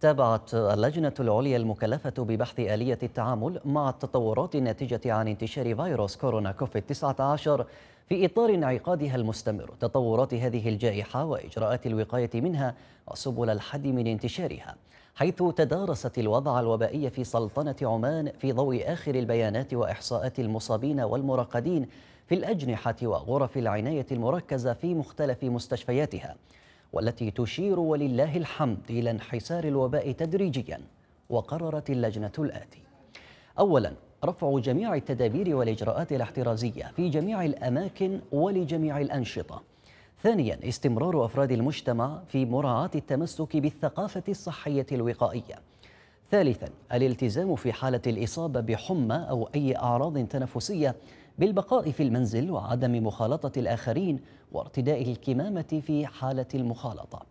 تابعت اللجنة العليا المكلفة ببحث آلية التعامل مع التطورات الناتجة عن انتشار فيروس كورونا كوفيد 19 في إطار انعقادها المستمر تطورات هذه الجائحة وإجراءات الوقاية منها وسبل الحد من انتشارها حيث تدارست الوضع الوبائي في سلطنة عمان في ضوء آخر البيانات وإحصاءات المصابين والمرقدين في الأجنحة وغرف العناية المركزة في مختلف مستشفياتها والتي تشير ولله الحمد إلى انحسار الوباء تدريجيا وقررت اللجنة الآتي أولا رفع جميع التدابير والإجراءات الاحترازية في جميع الأماكن ولجميع الأنشطة ثانيا استمرار أفراد المجتمع في مراعاة التمسك بالثقافة الصحية الوقائية ثالثا الالتزام في حالة الإصابة بحمى أو أي أعراض تنفسية بالبقاء في المنزل وعدم مخالطة الآخرين وارتداء الكمامة في حالة المخالطة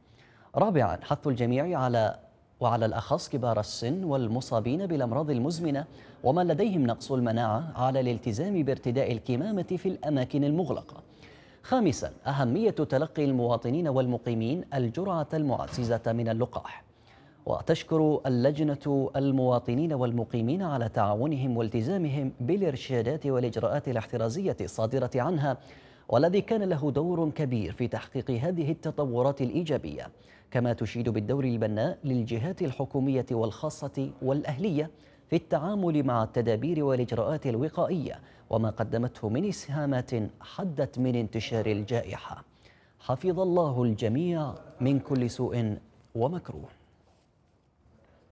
رابعا حث الجميع على وعلى الأخص كبار السن والمصابين بالأمراض المزمنة ومن لديهم نقص المناعة على الالتزام بارتداء الكمامة في الأماكن المغلقة خامسا أهمية تلقي المواطنين والمقيمين الجرعة المعززة من اللقاح وتشكر اللجنة المواطنين والمقيمين على تعاونهم والتزامهم بالإرشادات والإجراءات الاحترازية الصادرة عنها والذي كان له دور كبير في تحقيق هذه التطورات الإيجابية كما تشيد بالدور البناء للجهات الحكومية والخاصة والأهلية في التعامل مع التدابير والإجراءات الوقائية وما قدمته من إسهامات حدت من انتشار الجائحة حفظ الله الجميع من كل سوء ومكروه